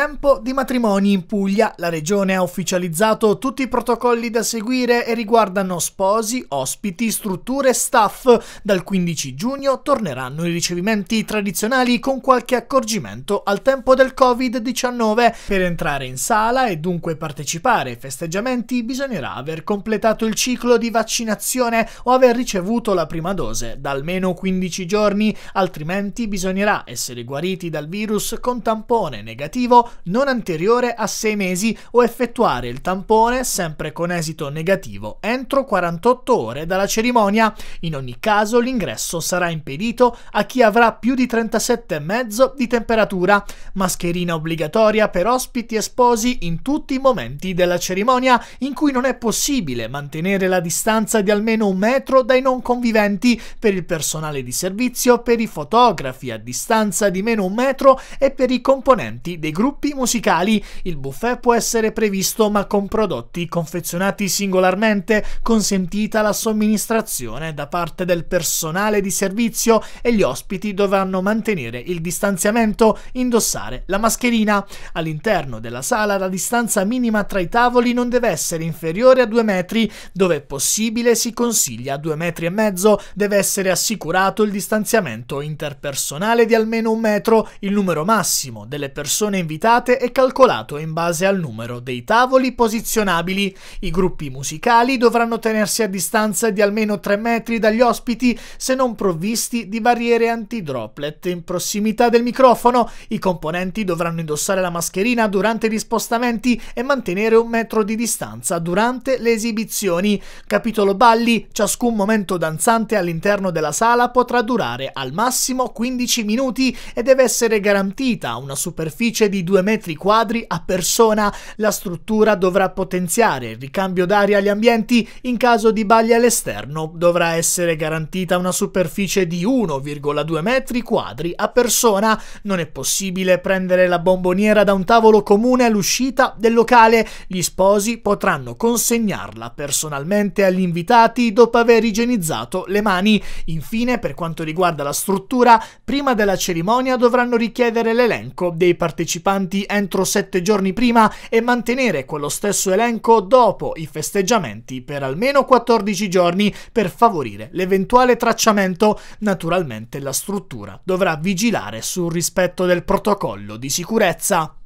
tempo di matrimoni in Puglia. La regione ha ufficializzato tutti i protocolli da seguire e riguardano sposi, ospiti, strutture e staff. Dal 15 giugno torneranno i ricevimenti tradizionali con qualche accorgimento al tempo del Covid-19. Per entrare in sala e dunque partecipare ai festeggiamenti bisognerà aver completato il ciclo di vaccinazione o aver ricevuto la prima dose da almeno 15 giorni, altrimenti bisognerà essere guariti dal virus con tampone negativo non anteriore a 6 mesi o effettuare il tampone sempre con esito negativo entro 48 ore dalla cerimonia. In ogni caso l'ingresso sarà impedito a chi avrà più di 37,5 di temperatura. Mascherina obbligatoria per ospiti e sposi in tutti i momenti della cerimonia in cui non è possibile mantenere la distanza di almeno un metro dai non conviventi per il personale di servizio, per i fotografi a distanza di meno un metro e per i componenti dei gruppi gruppi musicali. Il buffet può essere previsto ma con prodotti confezionati singolarmente, consentita la somministrazione da parte del personale di servizio e gli ospiti dovranno mantenere il distanziamento, indossare la mascherina. All'interno della sala la distanza minima tra i tavoli non deve essere inferiore a 2 metri, dove è possibile si consiglia 2 metri e mezzo, deve essere assicurato il distanziamento interpersonale di almeno un metro, il numero massimo delle persone invitate possibilitate è calcolato in base al numero dei tavoli posizionabili. I gruppi musicali dovranno tenersi a distanza di almeno 3 metri dagli ospiti se non provvisti di barriere anti-droplet. in prossimità del microfono. I componenti dovranno indossare la mascherina durante gli spostamenti e mantenere un metro di distanza durante le esibizioni. Capitolo balli, ciascun momento danzante all'interno della sala potrà durare al massimo 15 minuti e deve essere garantita una superficie di 2 metri quadri a persona. La struttura dovrà potenziare il ricambio d'aria agli ambienti in caso di bagli all'esterno. Dovrà essere garantita una superficie di 1,2 metri quadri a persona. Non è possibile prendere la bomboniera da un tavolo comune all'uscita del locale. Gli sposi potranno consegnarla personalmente agli invitati dopo aver igienizzato le mani. Infine, per quanto riguarda la struttura, prima della cerimonia dovranno richiedere l'elenco dei partecipanti importanti entro sette giorni prima e mantenere quello stesso elenco dopo i festeggiamenti per almeno 14 giorni per favorire l'eventuale tracciamento. Naturalmente la struttura dovrà vigilare sul rispetto del protocollo di sicurezza.